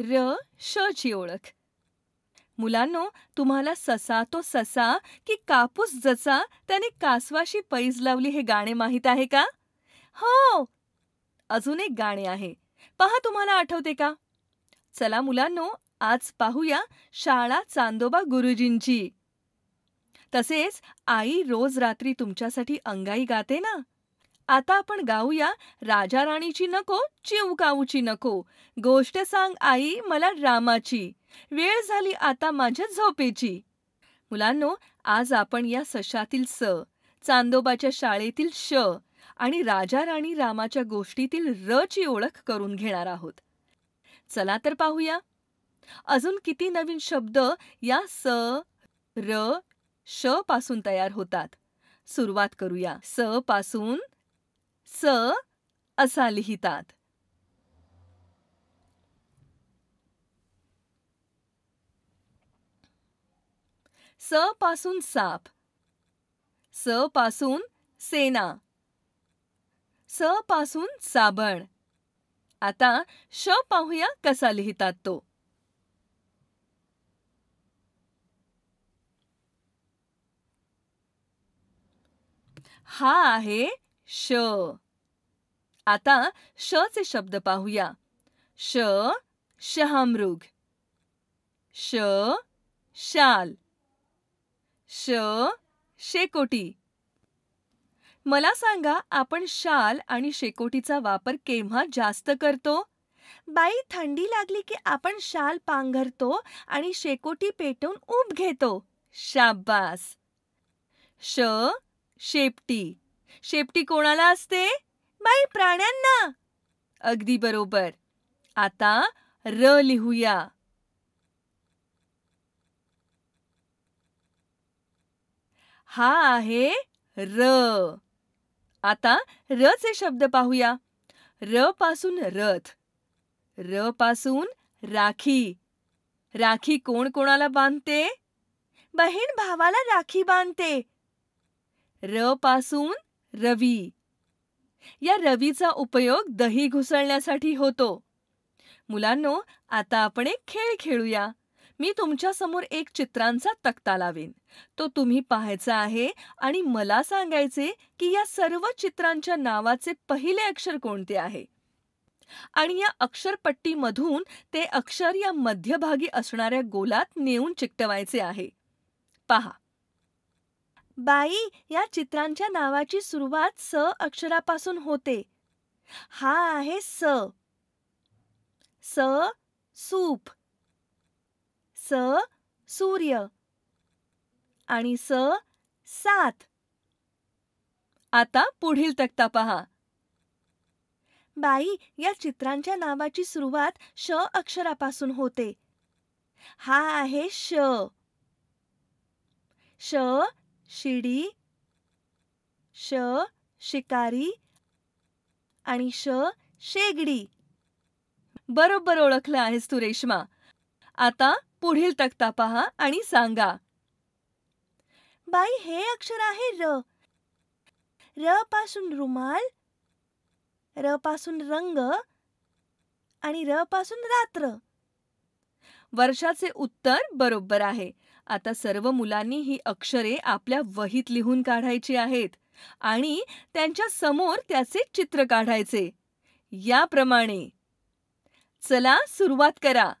र श ची ओळख मुलांनो तुम्हाला ससा तो ससा की कापूस जसा त्याने कासवाशी पैज लावली हे गाणे माहीत आहे का हो अजून एक गाणे आहे पहा तुम्हाला आठवते का चला मुलांनो आज पाहूया शाळा चांदोबा गुरुजींची तसेच आई रोज रात्री तुमच्यासाठी अंगाई गाते ना आता आपण गाऊया राजा राणीची नको चिवकाऊची नको गोष्ट सांग आई मला रामाची वेळ झाली आता माझ्या झोपेची मुलांनो आज आपण या सशातील स चांदोबाच्या शाळेतील श आणि राजा राणी रामाच्या गोष्टीतील र ची ओळख करून घेणार आहोत चला तर पाहूया अजून किती नवीन शब्द या स र श पासून तयार होतात सुरुवात करूया स पासून स असा लिहितात स पासून साप स पासून सेना स पासून साबण आता श पाहूया कसा लिहितात तो हा आहे श आता श चे शब्द पाहूया श शहामृग श शाल श शेकोटी मला सांगा आपण शाल आणि शेकोटीचा वापर केव्हा जास्त करतो बाई थंडी लागली की आपण शाल पांघरतो आणि शेकोटी पेटवून ऊब घेतो शाबास श शेपटी शेपटी कोणाला असते बाई प्राण्यांना अगदी बरोबर आता र लिहूया हा आहे र आता र चे शब्द पाहूया र पासून रथ र पासून राखी राखी कोण कोणाला बांधते बहीण भावाला राखी बांधते र पासून रवी या रवीचा उपयोग दही घुसळण्यासाठी होतो मुलांनो आता आपण एक खेळ खेळूया मी तुमच्यासमोर एक चित्रांचा तक्ता लावेन तो तुम्ही पाहायचा आहे आणि मला सांगायचे की या सर्व चित्रांच्या नावाचे पहिले अक्षर कोणते आहे आणि या अक्षरपट्टीमधून ते अक्षर या मध्यभागी असणाऱ्या गोलात नेऊन चिकटवायचे आहे पहा बाई या चित्रांच्या नावाची सुरुवात स अक्षरापासून होते हा आहे स स सूप स सूर्य आणि स सात आता पुढील तक्ता पहा बाई या चित्रांच्या नावाची सुरुवात श अक्षरापासून होते हा आहे श श शिडी श शिकारी आणि श शेगडी बरोबर ओळखलं आहेस तू आता पुढील तक्ता पहा आणि सांगा बाई हे अक्षर आहे र र पासून रुमाल र पासून रंग आणि र पासून रात्र वर्षाचे उत्तर बरोबर आहे आता सर्व मुलांनी ही अक्षरे आपल्या वहीत लिहून काढायची आहेत आणि त्यांच्या समोर त्याचे चित्र काढायचे याप्रमाणे चला सुरुवात करा